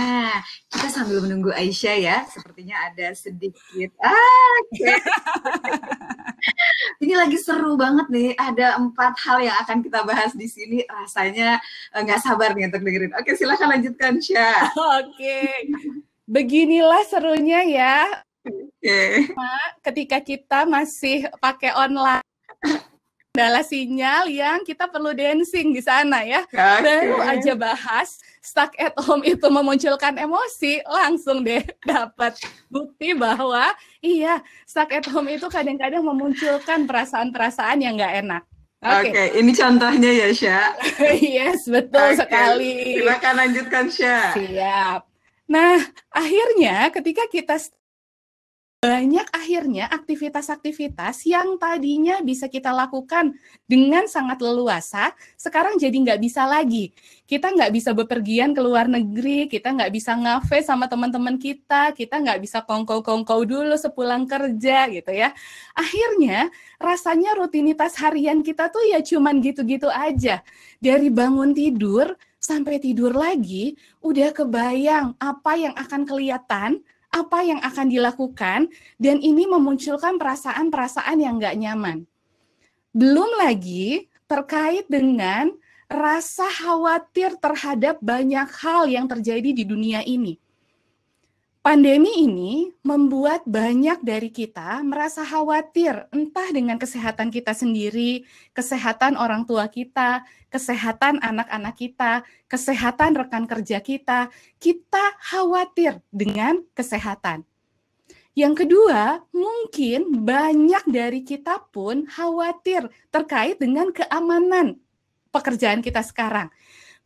Nah, kita sambil menunggu Aisyah ya. Sepertinya ada sedikit. Ah, okay. ini lagi seru banget nih. Ada empat hal yang akan kita bahas di sini. Rasanya eh, nggak uh, sabar nih untuk dengerin. Oke, silahkan lanjutkan, Syah. Oke. Beginilah serunya ya. Oke. Okay. Ketika kita masih pakai online adalah sinyal yang kita perlu dancing di sana ya. Okay. Baru aja bahas stuck at home itu memunculkan emosi, langsung deh dapat bukti bahwa iya stuck at home itu kadang-kadang memunculkan perasaan-perasaan yang nggak enak. Oke, okay. okay, ini contohnya ya, Sya. yes, betul okay. sekali. Silakan lanjutkan, Sya. Siap. Nah, akhirnya ketika kita banyak akhirnya aktivitas-aktivitas yang tadinya bisa kita lakukan dengan sangat leluasa, sekarang jadi nggak bisa lagi. Kita nggak bisa bepergian ke luar negeri, kita nggak bisa ngafe sama teman-teman kita, kita nggak bisa kongkow-kongkow dulu sepulang kerja gitu ya. Akhirnya rasanya rutinitas harian kita tuh ya cuman gitu-gitu aja. Dari bangun tidur sampai tidur lagi, udah kebayang apa yang akan kelihatan apa yang akan dilakukan dan ini memunculkan perasaan-perasaan yang nggak nyaman. Belum lagi terkait dengan rasa khawatir terhadap banyak hal yang terjadi di dunia ini. Pandemi ini membuat banyak dari kita merasa khawatir, entah dengan kesehatan kita sendiri, kesehatan orang tua kita, kesehatan anak-anak kita, kesehatan rekan kerja kita. Kita khawatir dengan kesehatan. Yang kedua, mungkin banyak dari kita pun khawatir terkait dengan keamanan pekerjaan kita sekarang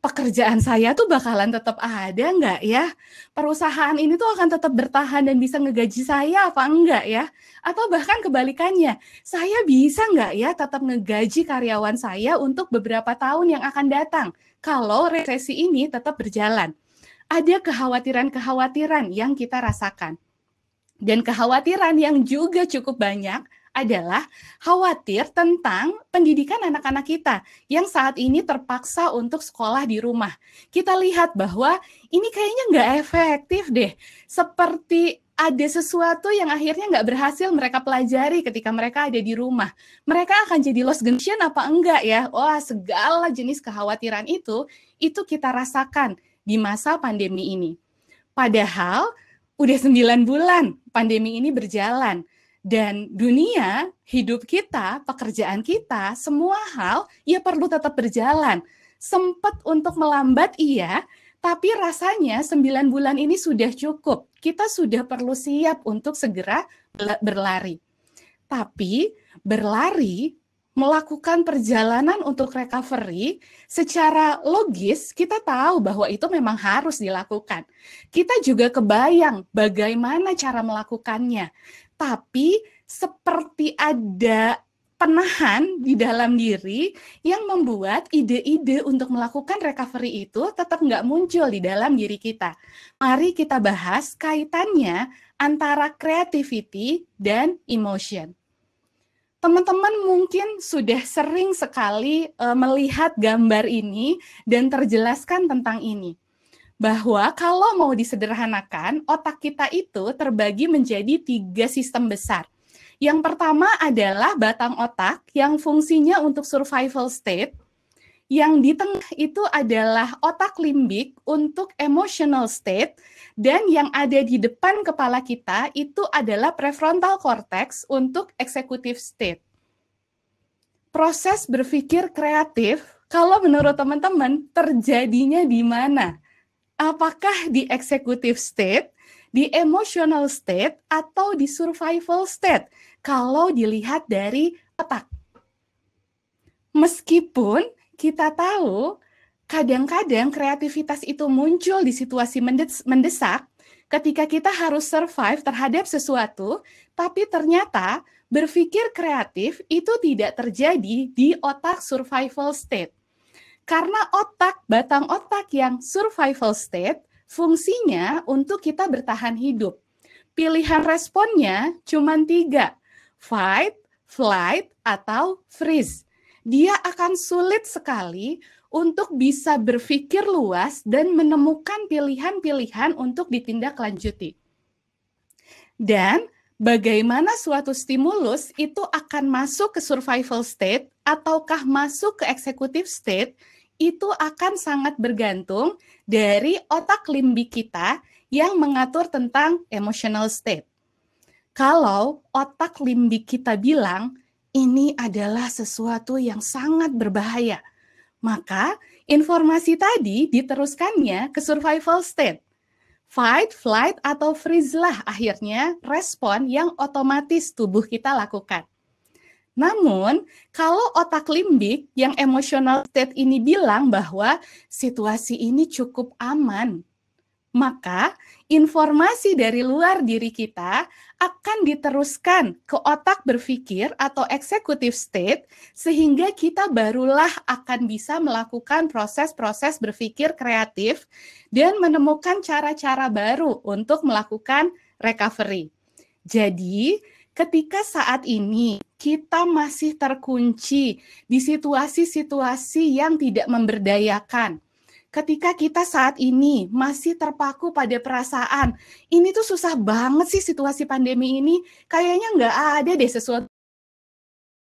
pekerjaan saya tuh bakalan tetap ada nggak ya? Perusahaan ini tuh akan tetap bertahan dan bisa ngegaji saya apa enggak ya? Atau bahkan kebalikannya, saya bisa nggak ya tetap ngegaji karyawan saya untuk beberapa tahun yang akan datang kalau resesi ini tetap berjalan? Ada kekhawatiran-kekhawatiran yang kita rasakan. Dan kekhawatiran yang juga cukup banyak adalah khawatir tentang pendidikan anak-anak kita yang saat ini terpaksa untuk sekolah di rumah. Kita lihat bahwa ini kayaknya nggak efektif deh. Seperti ada sesuatu yang akhirnya nggak berhasil mereka pelajari ketika mereka ada di rumah. Mereka akan jadi lost generation apa enggak ya? Wah, segala jenis kekhawatiran itu, itu kita rasakan di masa pandemi ini. Padahal udah sembilan bulan pandemi ini berjalan dan dunia, hidup kita, pekerjaan kita, semua hal ya perlu tetap berjalan. Sempat untuk melambat iya, tapi rasanya 9 bulan ini sudah cukup. Kita sudah perlu siap untuk segera berlari. Tapi berlari melakukan perjalanan untuk recovery secara logis kita tahu bahwa itu memang harus dilakukan. Kita juga kebayang bagaimana cara melakukannya tapi seperti ada penahan di dalam diri yang membuat ide-ide untuk melakukan recovery itu tetap nggak muncul di dalam diri kita. Mari kita bahas kaitannya antara creativity dan emotion. Teman-teman mungkin sudah sering sekali eh, melihat gambar ini dan terjelaskan tentang ini bahwa kalau mau disederhanakan, otak kita itu terbagi menjadi tiga sistem besar. Yang pertama adalah batang otak yang fungsinya untuk survival state. Yang di tengah itu adalah otak limbik untuk emotional state. Dan yang ada di depan kepala kita itu adalah prefrontal cortex untuk executive state. Proses berpikir kreatif kalau menurut teman-teman terjadinya di mana? apakah di executive state, di emotional state, atau di survival state kalau dilihat dari otak. Meskipun kita tahu kadang-kadang kreativitas itu muncul di situasi mendesak ketika kita harus survive terhadap sesuatu, tapi ternyata berpikir kreatif itu tidak terjadi di otak survival state karena otak, batang otak yang survival state, fungsinya untuk kita bertahan hidup. Pilihan responnya cuma tiga, fight, flight, atau freeze. Dia akan sulit sekali untuk bisa berpikir luas dan menemukan pilihan-pilihan untuk ditindaklanjuti. Dan bagaimana suatu stimulus itu akan masuk ke survival state ataukah masuk ke executive state itu akan sangat bergantung dari otak limbik kita yang mengatur tentang emotional state. Kalau otak limbik kita bilang ini adalah sesuatu yang sangat berbahaya, maka informasi tadi diteruskannya ke survival state. Fight, flight, atau freeze lah akhirnya respon yang otomatis tubuh kita lakukan. Namun, kalau otak limbik yang emotional state ini bilang bahwa situasi ini cukup aman, maka informasi dari luar diri kita akan diteruskan ke otak berpikir atau executive state sehingga kita barulah akan bisa melakukan proses-proses berpikir kreatif dan menemukan cara-cara baru untuk melakukan recovery. Jadi, ketika saat ini kita masih terkunci di situasi-situasi yang tidak memberdayakan. Ketika kita saat ini masih terpaku pada perasaan, ini tuh susah banget sih situasi pandemi ini, kayaknya nggak ada deh sesuatu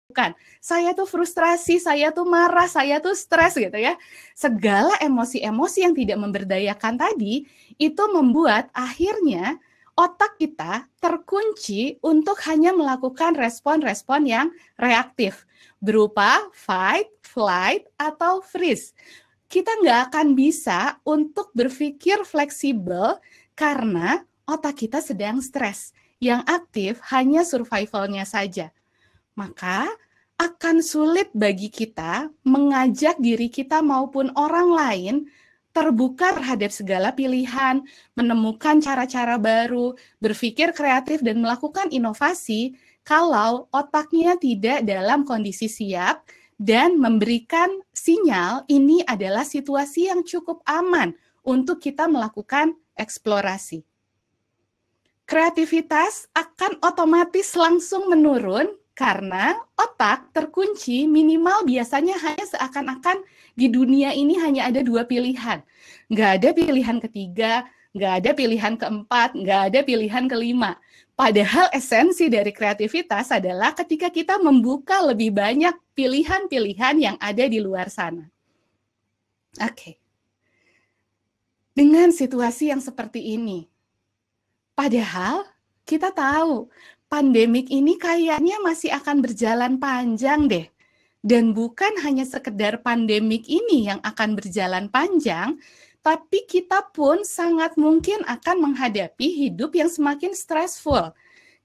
bukan. Saya tuh frustrasi, saya tuh marah, saya tuh stres gitu ya. Segala emosi-emosi yang tidak memberdayakan tadi itu membuat akhirnya otak kita terkunci untuk hanya melakukan respon-respon yang reaktif berupa fight, flight, atau freeze. Kita nggak akan bisa untuk berpikir fleksibel karena otak kita sedang stres. Yang aktif hanya survivalnya saja. Maka akan sulit bagi kita mengajak diri kita maupun orang lain terbuka terhadap segala pilihan, menemukan cara-cara baru, berpikir kreatif dan melakukan inovasi kalau otaknya tidak dalam kondisi siap dan memberikan sinyal ini adalah situasi yang cukup aman untuk kita melakukan eksplorasi. Kreativitas akan otomatis langsung menurun karena otak terkunci minimal biasanya hanya seakan-akan di dunia ini hanya ada dua pilihan. Nggak ada pilihan ketiga, nggak ada pilihan keempat, nggak ada pilihan kelima. Padahal esensi dari kreativitas adalah ketika kita membuka lebih banyak pilihan-pilihan yang ada di luar sana. Oke. Okay. Dengan situasi yang seperti ini, padahal kita tahu pandemik ini kayaknya masih akan berjalan panjang deh. Dan bukan hanya sekedar pandemik ini yang akan berjalan panjang, tapi kita pun sangat mungkin akan menghadapi hidup yang semakin stressful.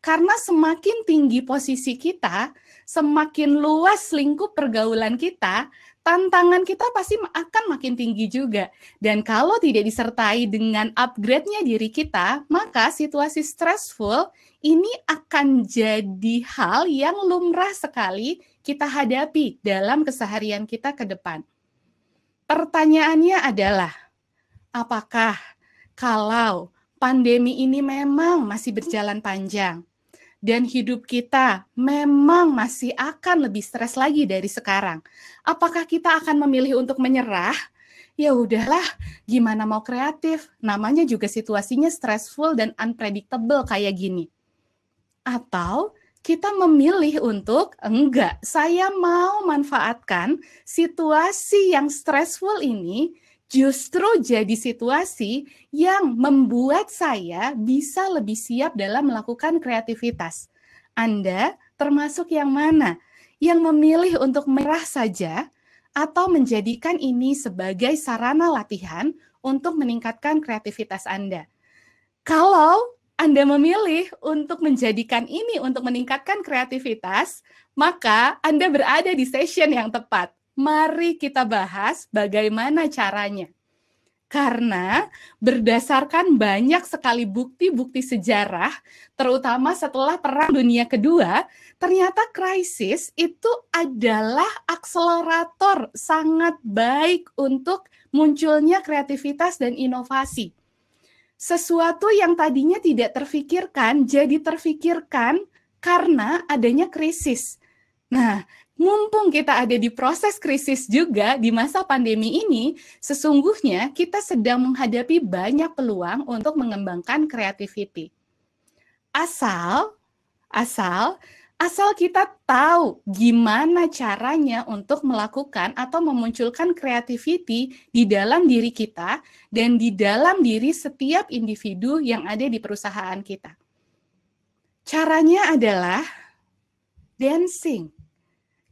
Karena semakin tinggi posisi kita, semakin luas lingkup pergaulan kita, tantangan kita pasti akan makin tinggi juga. Dan kalau tidak disertai dengan upgrade-nya diri kita, maka situasi stressful ini akan jadi hal yang lumrah sekali kita hadapi dalam keseharian kita ke depan. Pertanyaannya adalah, apakah kalau pandemi ini memang masih berjalan panjang dan hidup kita memang masih akan lebih stres lagi dari sekarang, apakah kita akan memilih untuk menyerah? ya udahlah gimana mau kreatif namanya juga situasinya stressful dan unpredictable kayak gini atau kita memilih untuk enggak, saya mau manfaatkan situasi yang stressful ini justru jadi situasi yang membuat saya bisa lebih siap dalam melakukan kreativitas. Anda termasuk yang mana? Yang memilih untuk merah saja atau menjadikan ini sebagai sarana latihan untuk meningkatkan kreativitas Anda. Kalau anda memilih untuk menjadikan ini untuk meningkatkan kreativitas, maka Anda berada di session yang tepat. Mari kita bahas bagaimana caranya. Karena berdasarkan banyak sekali bukti-bukti sejarah, terutama setelah Perang Dunia Kedua, ternyata krisis itu adalah akselerator sangat baik untuk munculnya kreativitas dan inovasi sesuatu yang tadinya tidak terfikirkan jadi terfikirkan karena adanya krisis. Nah, mumpung kita ada di proses krisis juga di masa pandemi ini, sesungguhnya kita sedang menghadapi banyak peluang untuk mengembangkan kreativiti. Asal asal asal kita tahu gimana caranya untuk melakukan atau memunculkan creativity di dalam diri kita dan di dalam diri setiap individu yang ada di perusahaan kita. Caranya adalah dancing.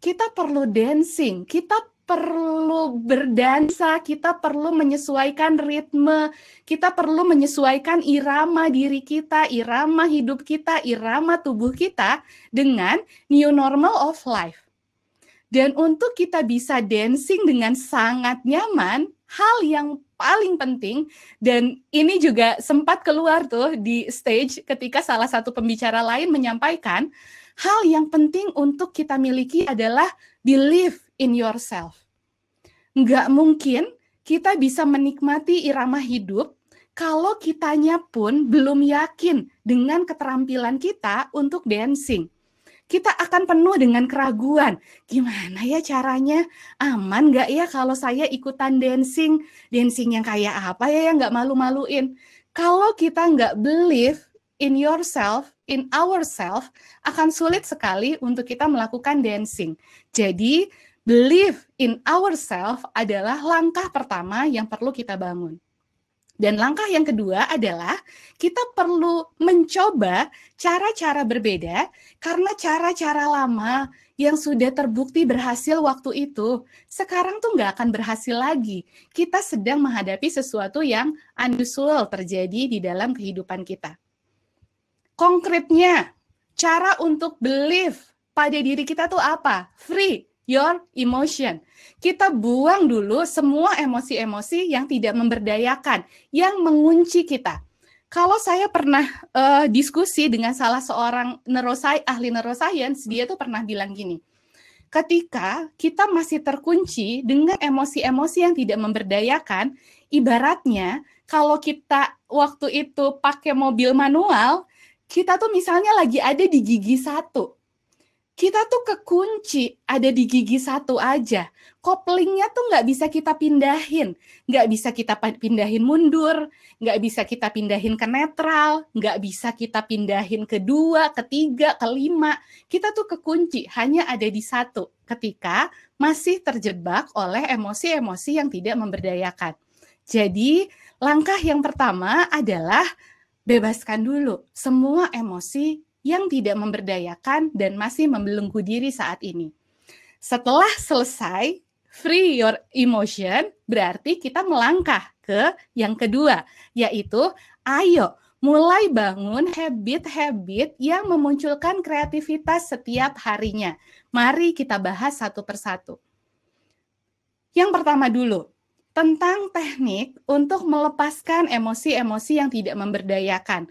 Kita perlu dancing, kita perlu berdansa, kita perlu menyesuaikan ritme, kita perlu menyesuaikan irama diri kita, irama hidup kita, irama tubuh kita dengan new normal of life. Dan untuk kita bisa dancing dengan sangat nyaman, hal yang paling penting dan ini juga sempat keluar tuh di stage ketika salah satu pembicara lain menyampaikan hal yang penting untuk kita miliki adalah believe in yourself nggak mungkin kita bisa menikmati irama hidup kalau kitanya pun belum yakin dengan keterampilan kita untuk dancing. Kita akan penuh dengan keraguan. Gimana ya caranya? Aman nggak ya kalau saya ikutan dancing? Dancing yang kayak apa ya yang nggak malu-maluin? Kalau kita nggak believe in yourself, in ourself, akan sulit sekali untuk kita melakukan dancing. Jadi believe in ourselves adalah langkah pertama yang perlu kita bangun. Dan langkah yang kedua adalah kita perlu mencoba cara-cara berbeda karena cara-cara lama yang sudah terbukti berhasil waktu itu sekarang tuh nggak akan berhasil lagi. Kita sedang menghadapi sesuatu yang unusual terjadi di dalam kehidupan kita. Konkretnya, cara untuk believe pada diri kita tuh apa? Free, your emotion. Kita buang dulu semua emosi-emosi yang tidak memberdayakan, yang mengunci kita. Kalau saya pernah uh, diskusi dengan salah seorang neurosci ahli neuroscience, dia tuh pernah bilang gini, ketika kita masih terkunci dengan emosi-emosi yang tidak memberdayakan, ibaratnya kalau kita waktu itu pakai mobil manual, kita tuh misalnya lagi ada di gigi satu, kita tuh kekunci ada di gigi satu aja. Koplingnya tuh nggak bisa kita pindahin, nggak bisa kita pindahin mundur, nggak bisa kita pindahin ke netral, nggak bisa kita pindahin ke dua, ketiga, kelima. Kita tuh kekunci hanya ada di satu ketika masih terjebak oleh emosi-emosi yang tidak memberdayakan. Jadi langkah yang pertama adalah bebaskan dulu semua emosi yang tidak memberdayakan dan masih membelenggu diri saat ini. Setelah selesai free your emotion, berarti kita melangkah ke yang kedua, yaitu ayo mulai bangun habit-habit yang memunculkan kreativitas setiap harinya. Mari kita bahas satu persatu. Yang pertama dulu, tentang teknik untuk melepaskan emosi-emosi yang tidak memberdayakan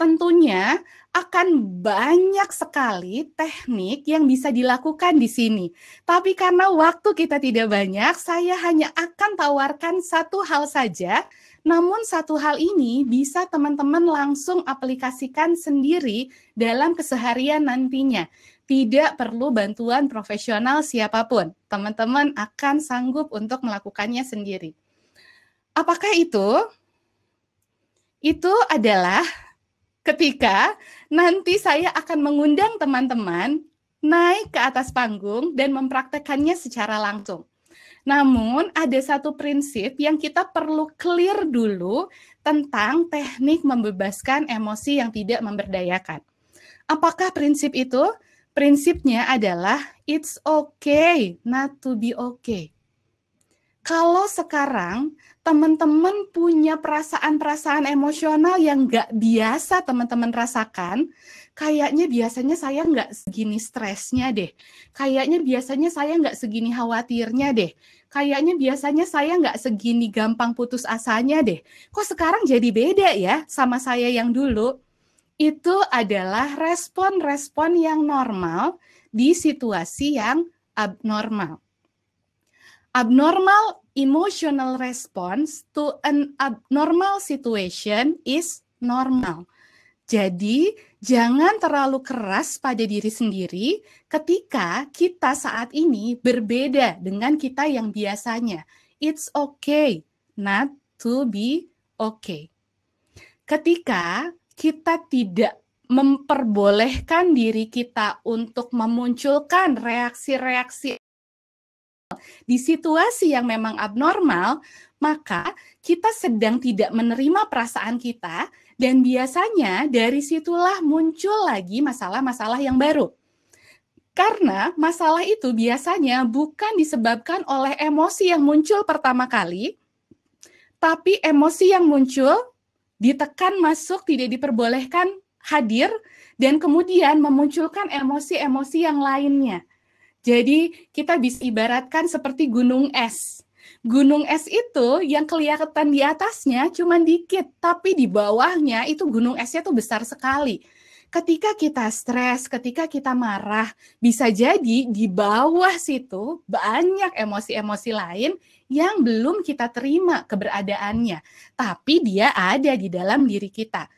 tentunya akan banyak sekali teknik yang bisa dilakukan di sini. Tapi karena waktu kita tidak banyak, saya hanya akan tawarkan satu hal saja. Namun satu hal ini bisa teman-teman langsung aplikasikan sendiri dalam keseharian nantinya. Tidak perlu bantuan profesional siapapun. Teman-teman akan sanggup untuk melakukannya sendiri. Apakah itu? Itu adalah ketika nanti saya akan mengundang teman-teman naik ke atas panggung dan mempraktekannya secara langsung. Namun ada satu prinsip yang kita perlu clear dulu tentang teknik membebaskan emosi yang tidak memberdayakan. Apakah prinsip itu? Prinsipnya adalah it's okay not to be okay kalau sekarang teman-teman punya perasaan-perasaan emosional yang nggak biasa teman-teman rasakan, kayaknya biasanya saya nggak segini stresnya deh. Kayaknya biasanya saya nggak segini khawatirnya deh. Kayaknya biasanya saya nggak segini gampang putus asanya deh. Kok sekarang jadi beda ya sama saya yang dulu? Itu adalah respon-respon yang normal di situasi yang abnormal abnormal emotional response to an abnormal situation is normal. Jadi, jangan terlalu keras pada diri sendiri ketika kita saat ini berbeda dengan kita yang biasanya. It's okay not to be okay. Ketika kita tidak memperbolehkan diri kita untuk memunculkan reaksi-reaksi di situasi yang memang abnormal, maka kita sedang tidak menerima perasaan kita dan biasanya dari situlah muncul lagi masalah-masalah yang baru. Karena masalah itu biasanya bukan disebabkan oleh emosi yang muncul pertama kali, tapi emosi yang muncul ditekan masuk tidak diperbolehkan hadir dan kemudian memunculkan emosi-emosi yang lainnya. Jadi kita bisa ibaratkan seperti gunung es. Gunung es itu yang kelihatan di atasnya cuma dikit, tapi di bawahnya itu gunung esnya tuh besar sekali. Ketika kita stres, ketika kita marah, bisa jadi di bawah situ banyak emosi-emosi lain yang belum kita terima keberadaannya, tapi dia ada di dalam diri kita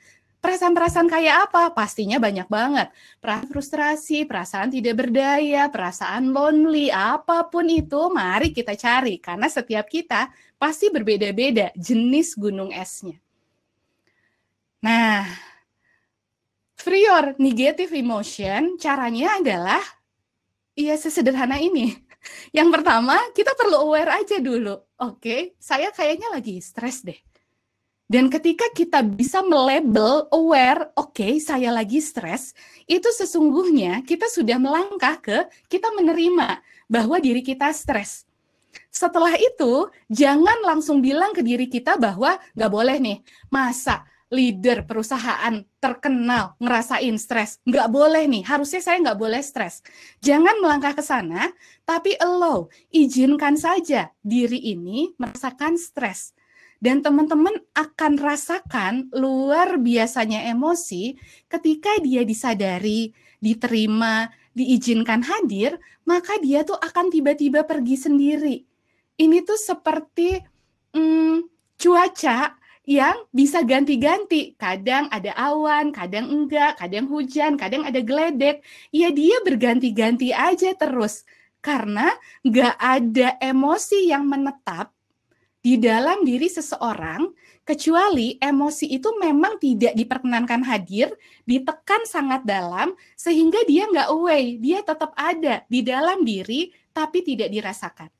perasaan-perasaan kayak apa? Pastinya banyak banget. Perasaan frustrasi, perasaan tidak berdaya, perasaan lonely, apapun itu mari kita cari. Karena setiap kita pasti berbeda-beda jenis gunung esnya. Nah, free your negative emotion caranya adalah ya sesederhana ini. Yang pertama, kita perlu aware aja dulu. Oke, okay, saya kayaknya lagi stres deh dan ketika kita bisa melabel aware, oke, okay, saya lagi stres, itu sesungguhnya kita sudah melangkah ke kita menerima bahwa diri kita stres. Setelah itu, jangan langsung bilang ke diri kita bahwa nggak boleh nih, masa leader perusahaan terkenal ngerasain stres. Nggak boleh nih, harusnya saya nggak boleh stres. Jangan melangkah ke sana, tapi allow, izinkan saja diri ini merasakan stres dan teman-teman akan rasakan luar biasanya emosi ketika dia disadari, diterima, diizinkan hadir, maka dia tuh akan tiba-tiba pergi sendiri. Ini tuh seperti hmm, cuaca yang bisa ganti-ganti. Kadang ada awan, kadang enggak, kadang hujan, kadang ada geledek. Ya dia berganti-ganti aja terus. Karena nggak ada emosi yang menetap di dalam diri seseorang kecuali emosi itu memang tidak diperkenankan hadir, ditekan sangat dalam sehingga dia nggak away, dia tetap ada di dalam diri tapi tidak dirasakan.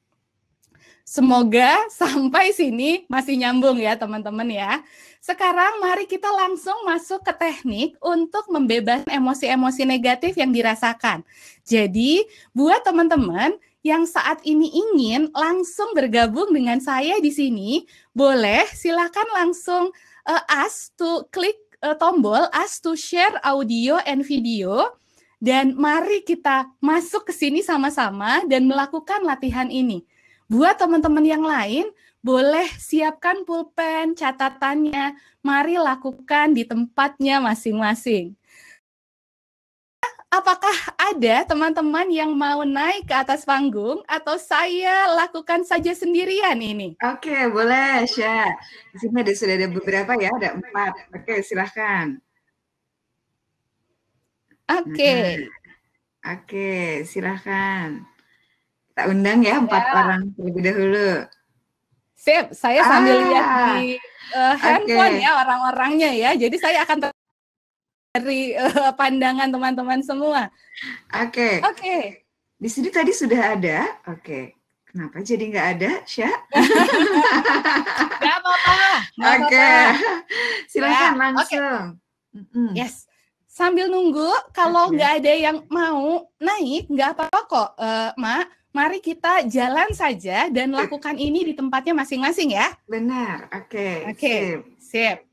Semoga sampai sini masih nyambung ya teman-teman ya. Sekarang mari kita langsung masuk ke teknik untuk membebaskan emosi-emosi negatif yang dirasakan. Jadi buat teman-teman yang saat ini ingin langsung bergabung dengan saya di sini, boleh silakan langsung uh, eh, ask to klik uh, tombol ask to share audio and video dan mari kita masuk ke sini sama-sama dan melakukan latihan ini. Buat teman-teman yang lain, boleh siapkan pulpen, catatannya. Mari lakukan di tempatnya masing-masing apakah ada teman-teman yang mau naik ke atas panggung atau saya lakukan saja sendirian ini? Oke, okay, boleh, Sya. Di sini ada, sudah ada beberapa ya, ada empat. Oke, okay, silahkan. Oke. Okay. Oke, okay, silahkan. Kita undang ya empat ya. orang terlebih dahulu. Sip, saya sambil ah. lihat di uh, handphone okay. ya orang-orangnya ya. Jadi saya akan dari uh, pandangan teman-teman semua. Oke. Okay. Oke. Okay. Di sini tadi sudah ada. Oke. Okay. Kenapa jadi nggak ada, Sya? Nggak apa-apa. Oke. Silakan ya. langsung. Okay. Yes. Sambil nunggu, kalau nggak okay. ada yang mau naik, nggak apa-apa kok, uh, Mak. Mari kita jalan saja dan lakukan ini di tempatnya masing-masing ya. Benar. Oke. Okay. Oke. Okay. Sip. Sip.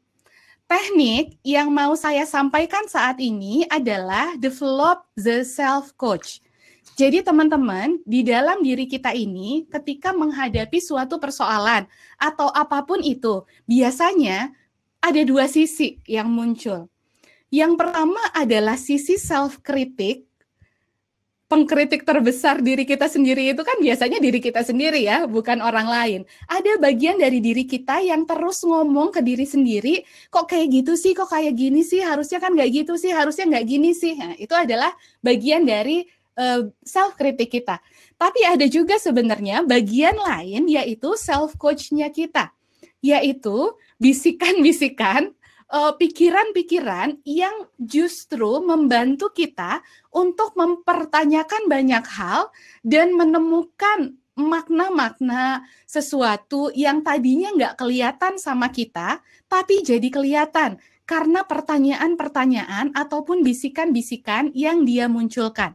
Teknik yang mau saya sampaikan saat ini adalah develop the self coach. Jadi teman-teman, di dalam diri kita ini ketika menghadapi suatu persoalan atau apapun itu, biasanya ada dua sisi yang muncul. Yang pertama adalah sisi self kritik pengkritik terbesar diri kita sendiri itu kan biasanya diri kita sendiri ya, bukan orang lain. Ada bagian dari diri kita yang terus ngomong ke diri sendiri, kok kayak gitu sih, kok kayak gini sih, harusnya kan nggak gitu sih, harusnya nggak gini sih. Nah, itu adalah bagian dari uh, eh, self kritik kita. Tapi ada juga sebenarnya bagian lain yaitu self coachnya kita, yaitu bisikan-bisikan pikiran eh, pikiran-pikiran yang justru membantu kita untuk mempertanyakan banyak hal dan menemukan makna-makna sesuatu yang tadinya nggak kelihatan sama kita, tapi jadi kelihatan karena pertanyaan-pertanyaan ataupun bisikan-bisikan yang dia munculkan.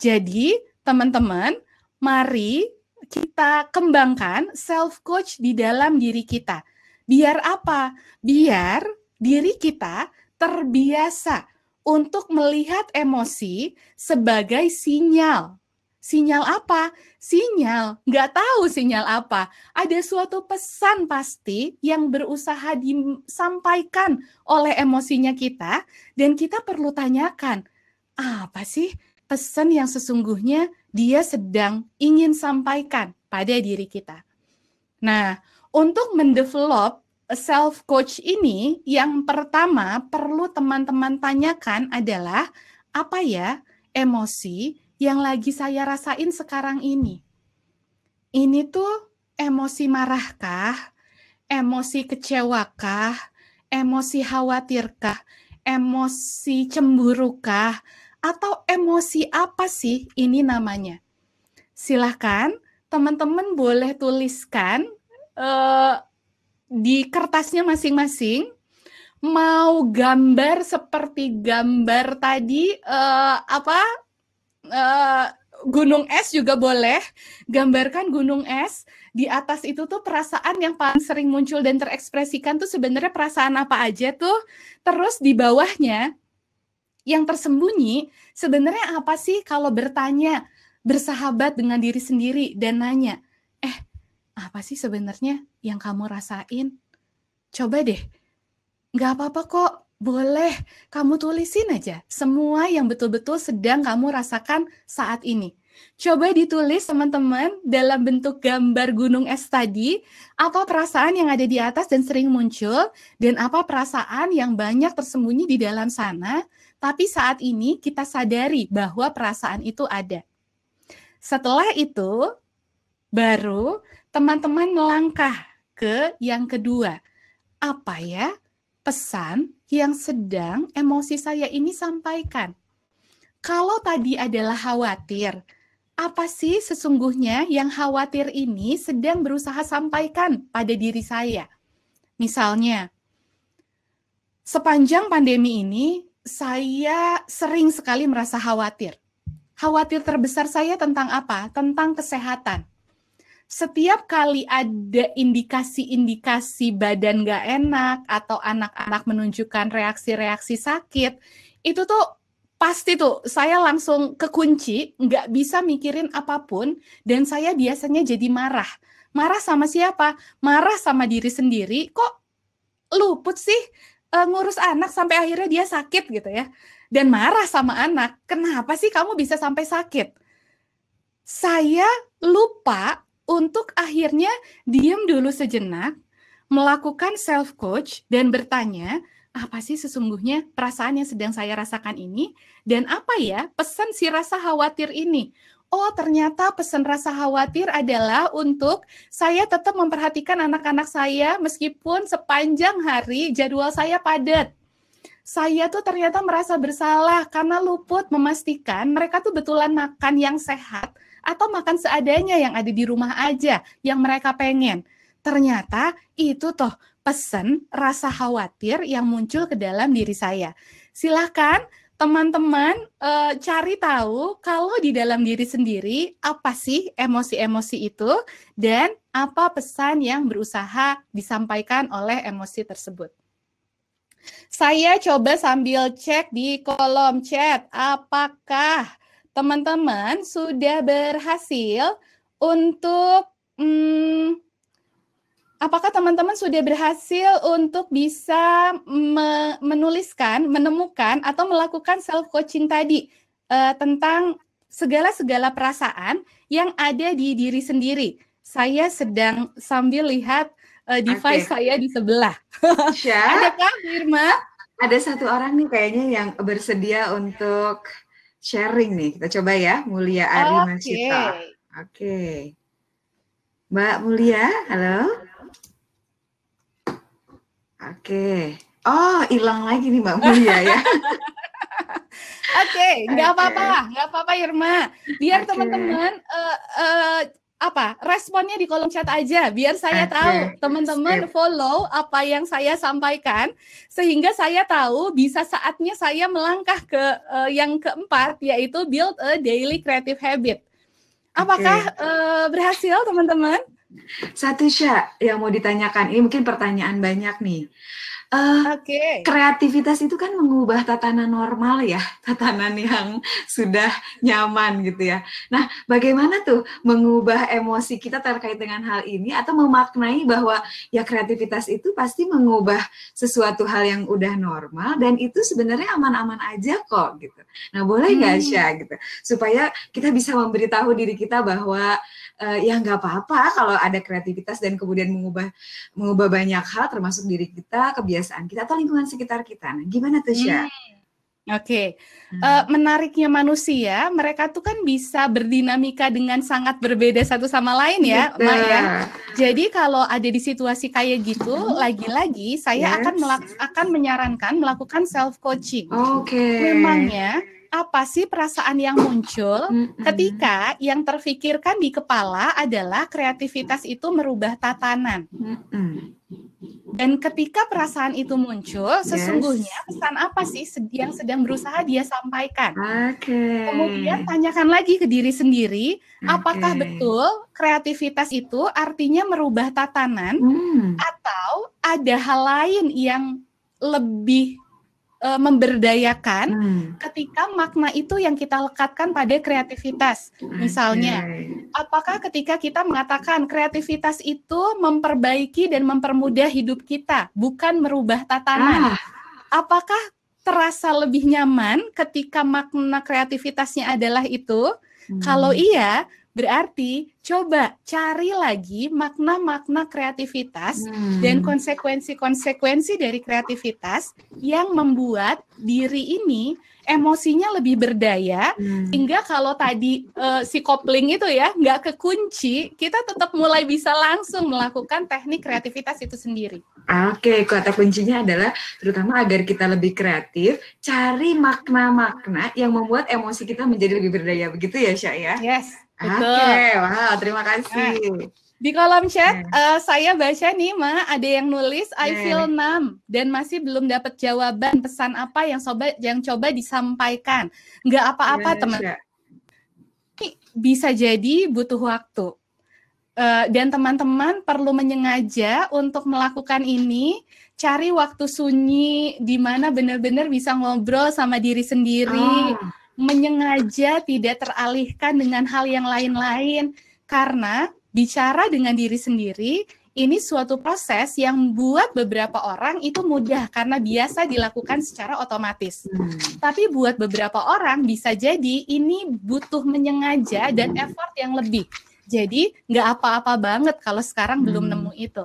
Jadi, teman-teman, mari kita kembangkan self-coach di dalam diri kita Biar apa? Biar diri kita terbiasa untuk melihat emosi sebagai sinyal. Sinyal apa? Sinyal, nggak tahu sinyal apa. Ada suatu pesan pasti yang berusaha disampaikan oleh emosinya kita, dan kita perlu tanyakan, apa sih pesan yang sesungguhnya dia sedang ingin sampaikan pada diri kita? Nah, untuk mendevelop self coach ini yang pertama perlu teman-teman tanyakan adalah apa ya emosi yang lagi saya rasain sekarang ini. Ini tuh emosi marahkah? Emosi kecewakah? Emosi khawatirkah? Emosi cemburukah? Atau emosi apa sih ini namanya? Silahkan teman-teman boleh tuliskan uh, di kertasnya masing-masing mau gambar seperti gambar tadi uh, apa uh, gunung es juga boleh gambarkan gunung es di atas itu tuh perasaan yang paling sering muncul dan terekspresikan tuh sebenarnya perasaan apa aja tuh terus di bawahnya yang tersembunyi sebenarnya apa sih kalau bertanya bersahabat dengan diri sendiri dan nanya eh apa sih sebenarnya yang kamu rasain? Coba deh, nggak apa-apa kok, boleh kamu tulisin aja semua yang betul-betul sedang kamu rasakan saat ini. Coba ditulis teman-teman dalam bentuk gambar gunung es tadi, apa perasaan yang ada di atas dan sering muncul, dan apa perasaan yang banyak tersembunyi di dalam sana, tapi saat ini kita sadari bahwa perasaan itu ada. Setelah itu, baru teman-teman melangkah ke yang kedua. Apa ya pesan yang sedang emosi saya ini sampaikan? Kalau tadi adalah khawatir, apa sih sesungguhnya yang khawatir ini sedang berusaha sampaikan pada diri saya? Misalnya, sepanjang pandemi ini saya sering sekali merasa khawatir. Khawatir terbesar saya tentang apa? Tentang kesehatan setiap kali ada indikasi-indikasi badan nggak enak atau anak-anak menunjukkan reaksi-reaksi sakit, itu tuh pasti tuh saya langsung kekunci, nggak bisa mikirin apapun, dan saya biasanya jadi marah. Marah sama siapa? Marah sama diri sendiri. Kok luput sih uh, ngurus anak sampai akhirnya dia sakit gitu ya? Dan marah sama anak. Kenapa sih kamu bisa sampai sakit? Saya lupa untuk akhirnya diam dulu sejenak, melakukan self coach dan bertanya apa sih sesungguhnya perasaan yang sedang saya rasakan ini dan apa ya pesan si rasa khawatir ini oh ternyata pesan rasa khawatir adalah untuk saya tetap memperhatikan anak-anak saya meskipun sepanjang hari jadwal saya padat. Saya tuh ternyata merasa bersalah karena luput memastikan mereka tuh betulan makan yang sehat atau makan seadanya yang ada di rumah aja yang mereka pengen. Ternyata itu toh pesan rasa khawatir yang muncul ke dalam diri saya. Silahkan teman-teman e, cari tahu kalau di dalam diri sendiri apa sih emosi-emosi itu dan apa pesan yang berusaha disampaikan oleh emosi tersebut. Saya coba sambil cek di kolom chat apakah teman-teman sudah berhasil untuk hmm, apakah teman-teman sudah berhasil untuk bisa me menuliskan, menemukan atau melakukan self coaching tadi uh, tentang segala-segala perasaan yang ada di diri sendiri. Saya sedang sambil lihat uh, device okay. saya di sebelah. Ada Adakah Firma? Ada satu orang nih kayaknya yang bersedia untuk sharing nih. Kita coba ya, Mulia Ari okay. Masita. Oke. Okay. Mbak Mulia, halo. Oke. Okay. Oh, hilang lagi nih Mbak Mulia ya. Oke, okay, nggak okay. apa-apa, nggak apa-apa Irma. Biar okay. teman-teman uh, uh, apa responnya di kolom chat aja biar saya tahu teman-teman follow apa yang saya sampaikan sehingga saya tahu bisa saatnya saya melangkah ke uh, yang keempat yaitu build a daily creative habit. Apakah okay. uh, eh, berhasil teman-teman? Satu Sya yang mau ditanyakan ini mungkin pertanyaan banyak nih. Uh, eh, okay. Kreativitas itu kan mengubah tatanan normal ya, tatanan yang sudah nyaman gitu ya. Nah, bagaimana tuh mengubah emosi kita terkait dengan hal ini atau memaknai bahwa ya kreativitas itu pasti mengubah sesuatu hal yang udah normal dan itu sebenarnya aman-aman aja kok gitu. Nah, boleh nggak hmm. Syah gitu supaya kita bisa memberitahu diri kita bahwa uh, ya nggak apa-apa kalau ada kreativitas dan kemudian mengubah mengubah banyak hal termasuk diri kita kebiasaan kebiasaan kita atau lingkungan sekitar kita. Nah, gimana tuh, Syah? Hmm. Oke, okay. hmm. uh, menariknya manusia, mereka tuh kan bisa berdinamika dengan sangat berbeda satu sama lain ya, ya. Betul. Jadi kalau ada di situasi kayak gitu, hmm. lagi-lagi saya yes. akan melak- akan menyarankan melakukan self coaching. Oke. Okay. Memangnya apa sih perasaan yang muncul mm ketika yang terfikirkan di kepala adalah kreativitas itu merubah tatanan. Mm dan ketika perasaan itu muncul, yes. sesungguhnya pesan apa sih yang sedang berusaha dia sampaikan? Okay. Kemudian tanyakan lagi ke diri sendiri, okay. apakah betul kreativitas itu artinya merubah tatanan hmm. atau ada hal lain yang lebih uh, memberdayakan hmm. ketika makna itu yang kita lekatkan pada kreativitas. Hmm, misalnya, okay. apakah ketika kita mengatakan kreativitas itu memperbaiki dan mempermudah hidup kita, bukan merubah tatanan? Ah. Apakah terasa lebih nyaman ketika makna kreativitasnya adalah itu? Hmm. Kalau iya, Berarti coba cari lagi makna-makna kreativitas hmm. dan konsekuensi-konsekuensi dari kreativitas yang membuat diri ini emosinya lebih berdaya hmm. hingga kalau tadi uh, si kopling itu ya nggak kekunci kita tetap mulai bisa langsung melakukan teknik kreativitas itu sendiri. Oke, okay, kata kuncinya adalah terutama agar kita lebih kreatif, cari makna-makna yang membuat emosi kita menjadi lebih berdaya begitu ya Syah ya? Yes. Oke, okay, wow, terima kasih. Eh, di kolom chat yeah. Iya. uh, saya baca nih Ma, ada yang nulis I yeah. feel numb dan masih belum dapat jawaban pesan apa yang sobat yang coba disampaikan. Nggak apa-apa, yeah, teman. Yeah. Bisa jadi butuh waktu. Uh, dan teman-teman perlu menyengaja untuk melakukan ini, cari waktu sunyi di mana benar-benar bisa ngobrol sama diri sendiri. Oh menyengaja tidak teralihkan dengan hal yang lain-lain karena bicara dengan diri sendiri ini suatu proses yang buat beberapa orang itu mudah karena biasa dilakukan secara otomatis. Hmm. Tapi buat beberapa orang bisa jadi ini butuh menyengaja dan hmm. effort yang lebih. Jadi nggak apa-apa banget kalau sekarang hmm. belum nemu itu.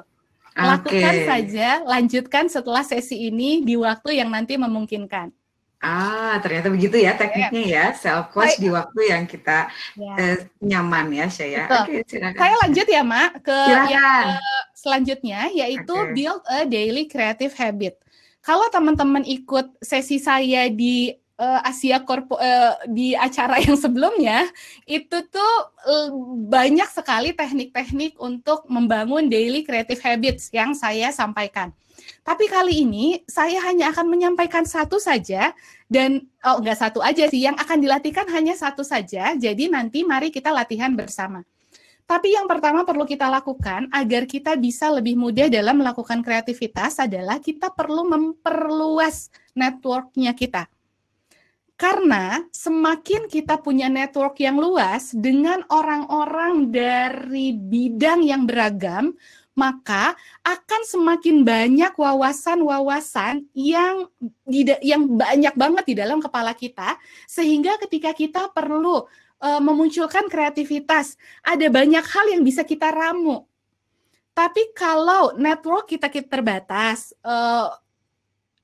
Lakukan okay. saja, lanjutkan setelah sesi ini di waktu yang nanti memungkinkan. Ah, ternyata begitu ya tekniknya ya, self coach di waktu yang kita ya. eh, nyaman ya, saya. Oke, silakan. Saya lanjut ya, Mak, ke silakan. yang eh, selanjutnya yaitu okay. build a daily creative habit. Kalau teman-teman ikut sesi saya di uh, Asia Korpo uh, di acara yang sebelumnya, itu tuh uh, banyak sekali teknik-teknik untuk membangun daily creative habits yang saya sampaikan. Tapi kali ini saya hanya akan menyampaikan satu saja dan oh enggak satu aja sih yang akan dilatihkan hanya satu saja. Jadi nanti mari kita latihan bersama. Tapi yang pertama perlu kita lakukan agar kita bisa lebih mudah dalam melakukan kreativitas adalah kita perlu memperluas networknya kita. Karena semakin kita punya network yang luas dengan orang-orang dari bidang yang beragam, maka akan semakin banyak wawasan-wawasan yang yang banyak banget di dalam kepala kita sehingga ketika kita perlu uh, memunculkan kreativitas, ada banyak hal yang bisa kita ramu. Tapi kalau network kita, kita terbatas, uh,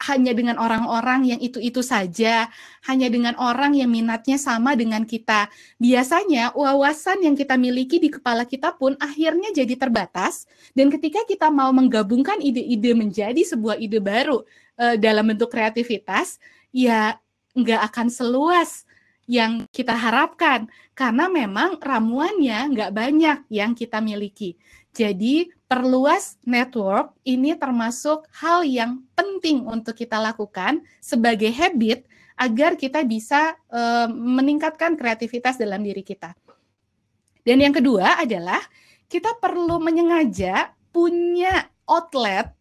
hanya dengan orang-orang yang itu-itu saja, hanya dengan orang yang minatnya sama dengan kita. Biasanya wawasan yang kita miliki di kepala kita pun akhirnya jadi terbatas dan ketika kita mau menggabungkan ide-ide menjadi sebuah ide baru e, dalam bentuk kreativitas, ya nggak akan seluas yang kita harapkan karena memang ramuannya nggak banyak yang kita miliki. Jadi, perluas network ini termasuk hal yang penting untuk kita lakukan sebagai habit agar kita bisa e, meningkatkan kreativitas dalam diri kita. Dan yang kedua adalah kita perlu menyengaja punya outlet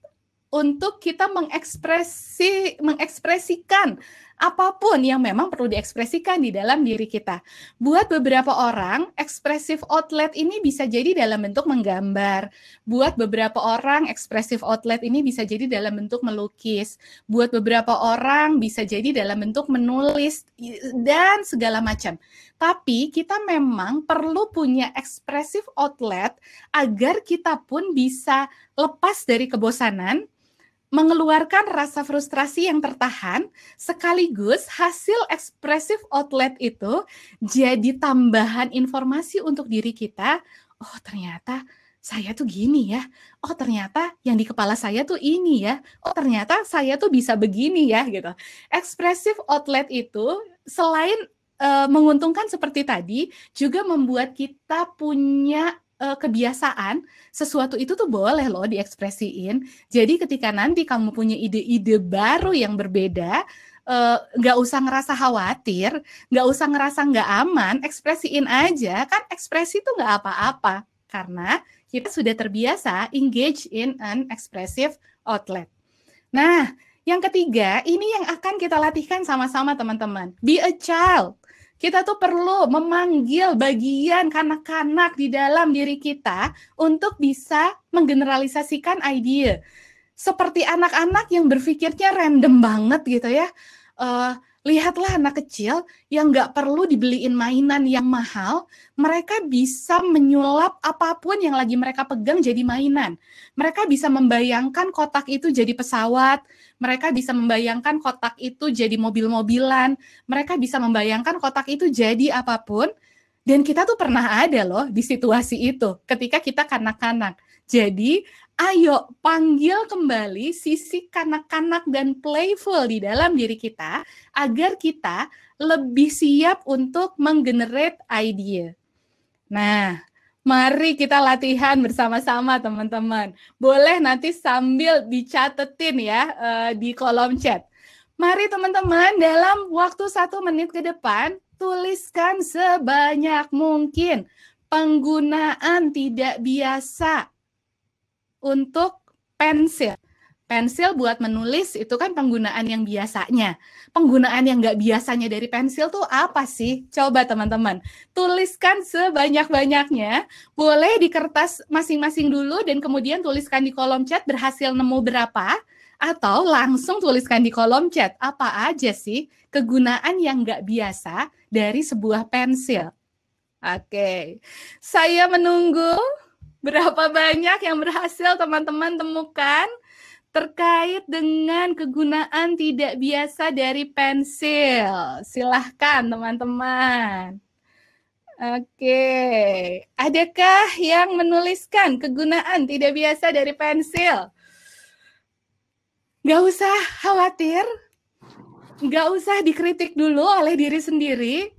untuk kita mengekspresi mengekspresikan apapun yang memang perlu diekspresikan di dalam diri kita. Buat beberapa orang, ekspresif outlet ini bisa jadi dalam bentuk menggambar. Buat beberapa orang, ekspresif outlet ini bisa jadi dalam bentuk melukis. Buat beberapa orang, bisa jadi dalam bentuk menulis dan segala macam. Tapi kita memang perlu punya ekspresif outlet agar kita pun bisa lepas dari kebosanan mengeluarkan rasa frustrasi yang tertahan, sekaligus hasil ekspresif outlet itu jadi tambahan informasi untuk diri kita. Oh, ternyata saya tuh gini ya. Oh, ternyata yang di kepala saya tuh ini ya. Oh, ternyata saya tuh bisa begini ya gitu. Ekspresif outlet itu selain uh, menguntungkan seperti tadi, juga membuat kita punya uh, kebiasaan sesuatu itu tuh boleh loh diekspresiin. Jadi ketika nanti kamu punya ide-ide baru yang berbeda, eh, nggak uh, usah ngerasa khawatir, nggak usah ngerasa nggak aman, ekspresiin aja. Kan ekspresi itu nggak apa-apa karena kita sudah terbiasa engage in an expressive outlet. Nah, yang ketiga, ini yang akan kita latihkan sama-sama teman-teman. Be a child kita tuh perlu memanggil bagian kanak-kanak di dalam diri kita untuk bisa menggeneralisasikan ide. Seperti anak-anak yang berpikirnya random banget gitu ya. Uh, lihatlah anak kecil yang nggak perlu dibeliin mainan yang mahal, mereka bisa menyulap apapun yang lagi mereka pegang jadi mainan. Mereka bisa membayangkan kotak itu jadi pesawat, mereka bisa membayangkan kotak itu jadi mobil-mobilan, mereka bisa membayangkan kotak itu jadi apapun. Dan kita tuh pernah ada loh di situasi itu ketika kita kanak-kanak. Jadi ayo panggil kembali sisi kanak-kanak dan playful di dalam diri kita agar kita lebih siap untuk menggenerate idea. Nah, mari kita latihan bersama-sama teman-teman. Boleh nanti sambil dicatetin ya eh, di kolom chat. Mari teman-teman dalam waktu satu menit ke depan tuliskan sebanyak mungkin penggunaan tidak biasa untuk pensil. Pensil buat menulis itu kan penggunaan yang biasanya. Penggunaan yang nggak biasanya dari pensil tuh apa sih? Coba teman-teman, tuliskan sebanyak-banyaknya. Boleh di kertas masing-masing dulu dan kemudian tuliskan di kolom chat berhasil nemu berapa. Atau langsung tuliskan di kolom chat apa aja sih kegunaan yang nggak biasa dari sebuah pensil. Oke, saya menunggu berapa banyak yang berhasil teman-teman temukan terkait dengan kegunaan tidak biasa dari pensil. Silahkan teman-teman. Oke, adakah yang menuliskan kegunaan tidak biasa dari pensil? Gak usah khawatir, gak usah dikritik dulu oleh diri sendiri.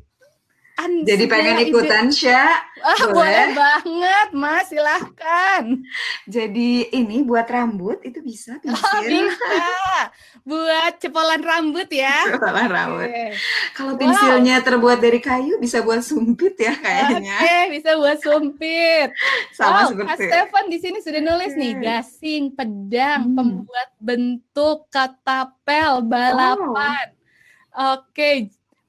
Anjir, Jadi pengen ikutan Sya? Ah, boleh. boleh banget Mas, silahkan. Jadi ini buat rambut itu bisa ah, pincir. Oh, bisa. Buat cepolan rambut ya. Cepolan rambut. Okay. Kalau pensilnya wow. terbuat dari kayu bisa buat sumpit ya kayaknya. Oke, okay, bisa buat sumpit. Sama wow, seperti. Mas Stefan di sini sudah nulis okay. nih gasing, pedang, hmm. pembuat bentuk, katapel, balapan. Oh. Oke, okay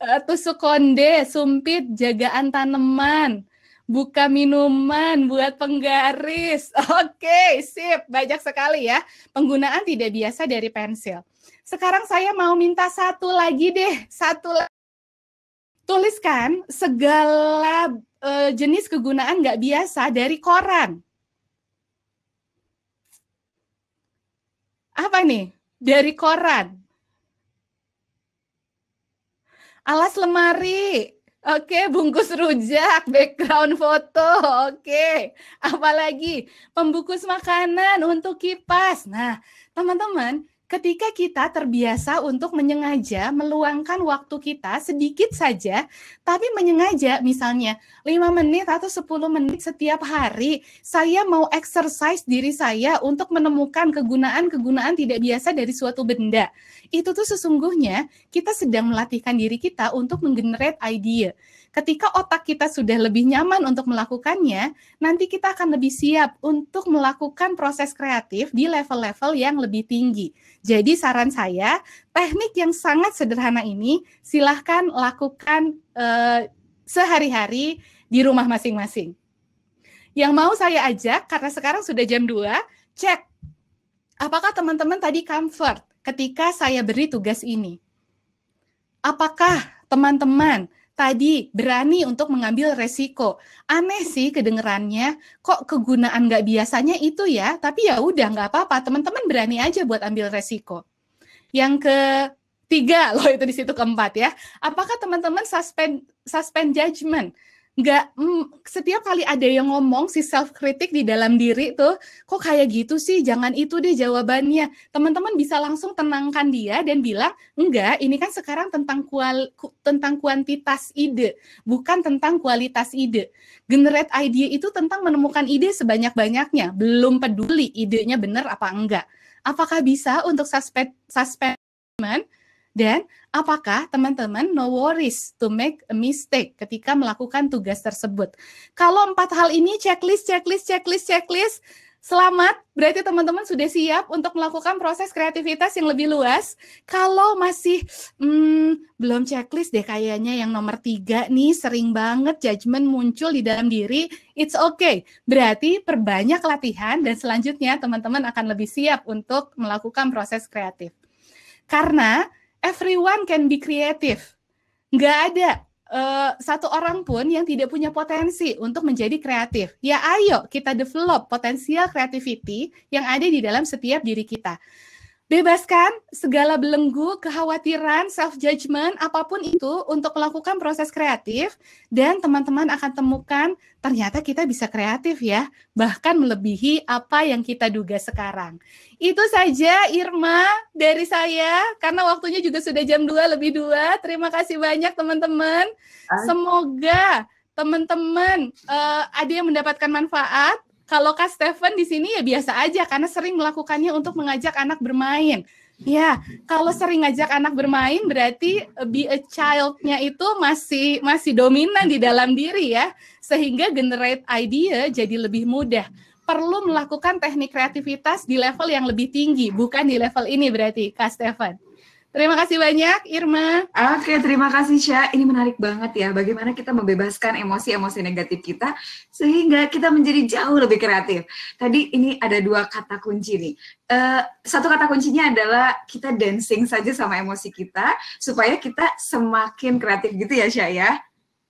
uh, tusuk konde, sumpit, jagaan tanaman, buka minuman buat penggaris. Oke, okay, sip. Banyak sekali ya penggunaan tidak biasa dari pensil. Sekarang saya mau minta satu lagi deh, satu lagi. Tuliskan segala uh, jenis kegunaan nggak biasa dari koran. Apa nih? Dari koran alas lemari. Oke, bungkus rujak, background foto. Oke, apalagi pembungkus makanan untuk kipas. Nah, teman-teman, ketika kita terbiasa untuk menyengaja meluangkan waktu kita sedikit saja, tapi menyengaja misalnya 5 menit atau 10 menit setiap hari, saya mau exercise diri saya untuk menemukan kegunaan-kegunaan tidak biasa dari suatu benda. Itu tuh sesungguhnya kita sedang melatihkan diri kita untuk menggenerate idea. Ketika otak kita sudah lebih nyaman untuk melakukannya, nanti kita akan lebih siap untuk melakukan proses kreatif di level-level yang lebih tinggi. Jadi saran saya, teknik yang sangat sederhana ini silahkan lakukan eh, sehari-hari di rumah masing-masing. Yang mau saya ajak, karena sekarang sudah jam 2, cek apakah teman-teman tadi comfort ketika saya beri tugas ini. Apakah teman-teman tadi berani untuk mengambil resiko. Aneh sih kedengerannya, kok kegunaan nggak biasanya itu ya, tapi ya udah nggak apa-apa, teman-teman berani aja buat ambil resiko. Yang ke tiga loh itu di situ keempat ya. Apakah teman-teman suspend suspend judgment? nggak mm, setiap kali ada yang ngomong si self kritik di dalam diri tuh kok kayak gitu sih jangan itu deh jawabannya teman-teman bisa langsung tenangkan dia dan bilang enggak ini kan sekarang tentang kual tentang kuantitas ide bukan tentang kualitas ide generate idea itu tentang menemukan ide sebanyak-banyaknya belum peduli idenya benar apa enggak apakah bisa untuk suspek suspect dan apakah teman-teman no worries to make a mistake ketika melakukan tugas tersebut? Kalau empat hal ini checklist, checklist, checklist, checklist, Selamat, berarti teman-teman sudah siap untuk melakukan proses kreativitas yang lebih luas. Kalau masih hmm, belum checklist deh kayaknya yang nomor tiga nih sering banget judgement muncul di dalam diri, it's okay. Berarti perbanyak latihan dan selanjutnya teman-teman akan lebih siap untuk melakukan proses kreatif. Karena everyone can be creative. Nggak ada uh, satu orang pun yang tidak punya potensi untuk menjadi kreatif. Ya ayo kita develop potensial creativity yang ada di dalam setiap diri kita. Bebaskan segala belenggu, kekhawatiran, self-judgment, apapun itu untuk melakukan proses kreatif dan teman-teman akan temukan ternyata kita bisa kreatif ya, bahkan melebihi apa yang kita duga sekarang. Itu saja Irma dari saya, karena waktunya juga sudah jam 2 lebih 2. Terima kasih banyak teman-teman. Ah. Semoga teman-teman uh, ada yang mendapatkan manfaat, kalau Kak Steven di sini ya biasa aja karena sering melakukannya untuk mengajak anak bermain. Ya, kalau sering ngajak anak bermain berarti eh, be a child-nya itu masih masih dominan di dalam diri ya, sehingga generate idea jadi lebih mudah. Perlu melakukan teknik kreativitas di level yang lebih tinggi, bukan di level ini berarti, Kak Steven. Terima kasih banyak Irma. Oke, terima kasih Syah. Ini menarik banget ya bagaimana kita membebaskan emosi-emosi negatif kita sehingga kita menjadi jauh lebih kreatif. Tadi ini ada dua kata kunci nih. Uh, satu kata kuncinya adalah kita dancing saja sama emosi kita supaya kita semakin kreatif gitu ya Syah ya.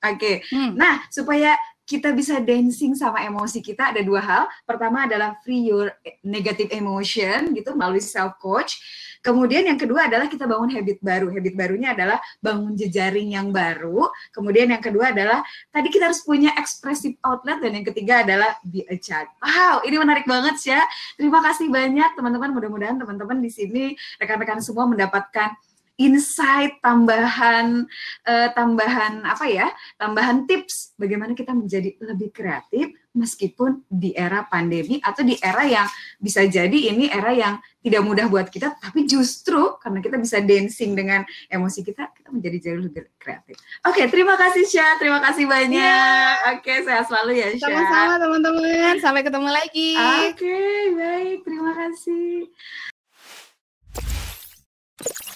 Oke. Okay. Hmm. Nah, supaya kita bisa dancing sama emosi kita ada dua hal. Pertama adalah free your negative emotion gitu melalui self coach. Kemudian yang kedua adalah kita bangun habit baru. Habit barunya adalah bangun jejaring yang baru. Kemudian yang kedua adalah tadi kita harus punya expressive outlet dan yang ketiga adalah be a child. Wow, ini menarik banget ya. Terima kasih banyak teman-teman. Mudah-mudahan teman-teman di sini rekan-rekan semua mendapatkan insight, tambahan uh, tambahan apa ya? Tambahan tips bagaimana kita menjadi lebih kreatif meskipun di era pandemi atau di era yang bisa jadi ini era yang tidak mudah buat kita tapi justru karena kita bisa dancing dengan emosi kita kita menjadi jauh lebih kreatif. Oke, okay, terima kasih Syah, terima kasih banyak. Yeah. Oke, okay, sehat selalu ya Syah. Sama-sama teman-teman, sampai ketemu lagi. Oke, okay, baik, terima kasih.